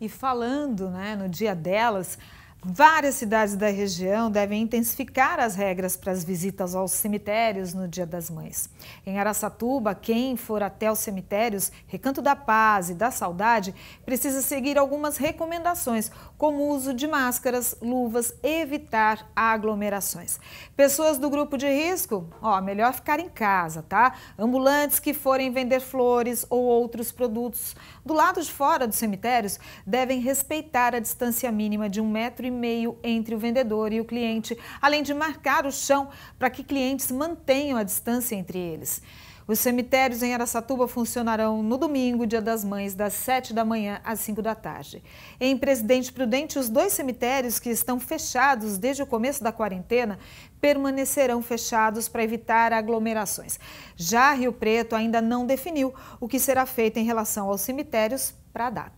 E falando né, no dia delas, Várias cidades da região devem intensificar as regras para as visitas aos cemitérios no Dia das Mães. Em Araçatuba, quem for até os cemitérios Recanto da Paz e da Saudade precisa seguir algumas recomendações, como o uso de máscaras, luvas, evitar aglomerações. Pessoas do grupo de risco, ó, melhor ficar em casa, tá? Ambulantes que forem vender flores ou outros produtos do lado de fora dos cemitérios devem respeitar a distância mínima de um metro e e-mail entre o vendedor e o cliente, além de marcar o chão para que clientes mantenham a distância entre eles. Os cemitérios em Aracatuba funcionarão no domingo, dia das mães, das 7 da manhã às 5 da tarde. Em Presidente Prudente, os dois cemitérios que estão fechados desde o começo da quarentena permanecerão fechados para evitar aglomerações. Já Rio Preto ainda não definiu o que será feito em relação aos cemitérios para a data.